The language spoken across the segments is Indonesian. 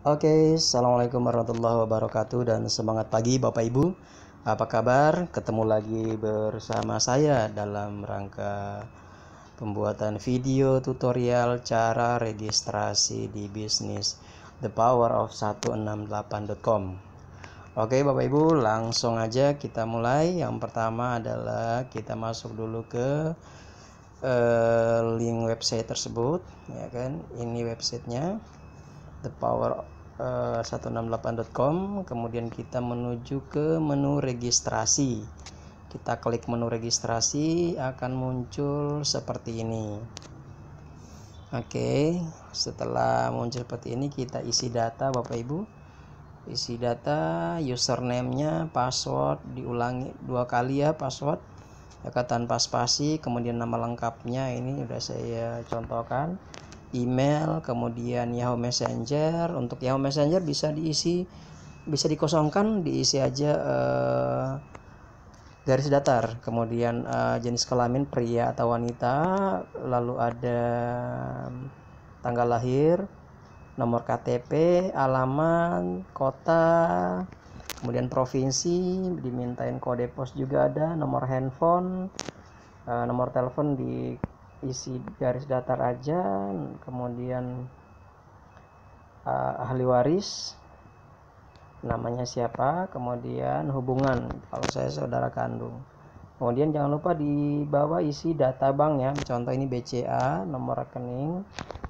Oke, Assalamualaikum warahmatullahi wabarakatuh dan semangat pagi Bapak Ibu. Apa kabar? Ketemu lagi bersama saya dalam rangka pembuatan video tutorial cara registrasi di bisnis The Power of 168.com. Oke Bapak Ibu, langsung aja kita mulai. Yang pertama adalah kita masuk dulu ke uh, link website tersebut, ya kan? Ini websitenya thepower168.com eh, kemudian kita menuju ke menu registrasi kita klik menu registrasi akan muncul seperti ini Oke setelah muncul seperti ini kita isi data Bapak Ibu isi data username nya password diulangi dua kali ya password ya tanpa spasi kemudian nama lengkapnya ini sudah saya contohkan email, kemudian Yahoo Messenger. Untuk Yahoo Messenger bisa diisi bisa dikosongkan, diisi aja uh, garis datar, kemudian uh, jenis kelamin pria atau wanita, lalu ada mm, tanggal lahir, nomor KTP, alamat, kota, kemudian provinsi, dimintain kode pos juga ada, nomor handphone, eh, nomor telepon di isi garis datar aja kemudian uh, ahli waris namanya siapa kemudian hubungan kalau saya saudara kandung kemudian jangan lupa di bawah isi data bank ya contoh ini BCA nomor rekening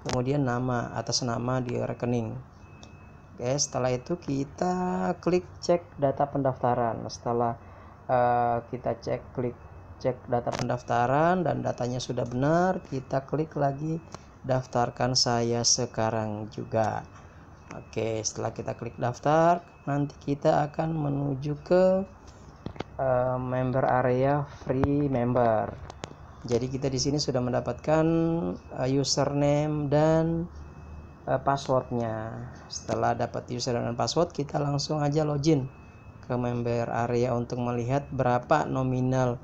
kemudian nama atas nama di rekening oke setelah itu kita klik cek data pendaftaran setelah uh, kita cek klik cek data pendaftaran dan datanya sudah benar kita klik lagi daftarkan saya sekarang juga Oke setelah kita klik daftar nanti kita akan menuju ke uh, member area free member jadi kita di sini sudah mendapatkan uh, username dan uh, passwordnya setelah dapat username dan password kita langsung aja login ke member area untuk melihat berapa nominal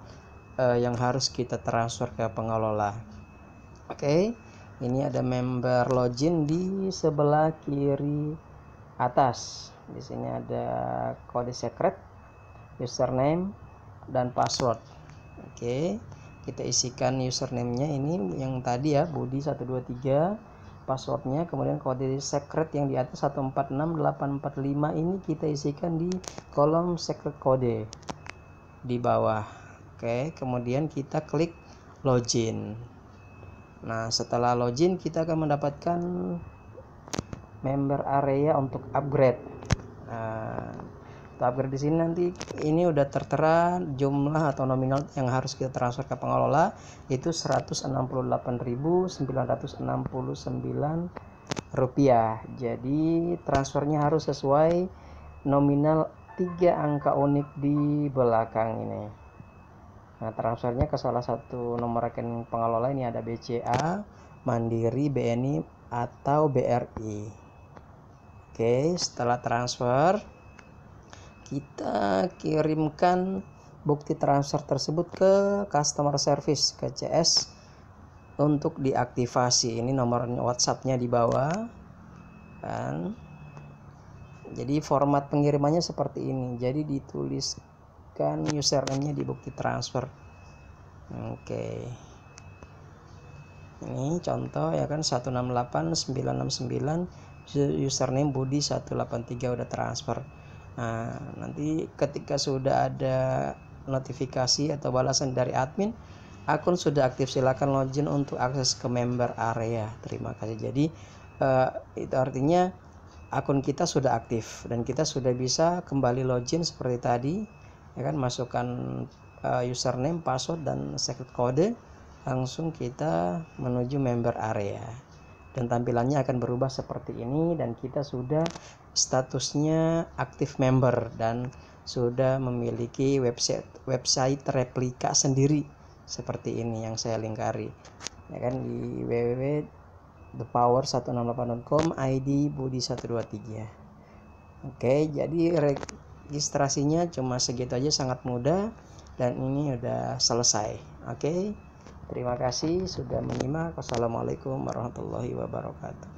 uh, yang harus kita transfer ke pengelola oke okay? ini ada member login di sebelah kiri atas di sini ada kode secret username dan password oke okay. kita isikan username-nya ini yang tadi ya budi 123 passwordnya kemudian kode secret yang di atas 146845 ini kita isikan di kolom secret kode di bawah Oke, kemudian kita klik login. Nah, setelah login kita akan mendapatkan member area untuk upgrade. Nah, untuk upgrade di sini nanti ini udah tertera jumlah atau nominal yang harus kita transfer ke pengelola itu 168.969 rupiah. Jadi transfernya harus sesuai nominal tiga angka unik di belakang ini. Nah, transfernya ke salah satu nomor rekening pengelola ini ada BCA, Mandiri, BNI, atau BRI. Oke, setelah transfer, kita kirimkan bukti transfer tersebut ke customer service, ke CS, untuk diaktifasi. Ini nomor WhatsApp-nya di bawah. Dan, Jadi format pengirimannya seperti ini. Jadi ditulis kan username-nya di bukti transfer oke okay. ini contoh ya kan 168969 username Budi 183 udah transfer nah nanti ketika sudah ada notifikasi atau balasan dari admin akun sudah aktif silakan login untuk akses ke member area terima kasih jadi uh, itu artinya akun kita sudah aktif dan kita sudah bisa kembali login seperti tadi ya kan masukkan uh, username password dan secret code langsung kita menuju member area dan tampilannya akan berubah seperti ini dan kita sudah statusnya aktif member dan sudah memiliki website website replika sendiri seperti ini yang saya lingkari ya kan di www thepower168.com ID Budi123 Oke jadi registrasinya cuma segitu aja sangat mudah dan ini sudah selesai oke okay? terima kasih sudah menyimak wassalamualaikum warahmatullahi wabarakatuh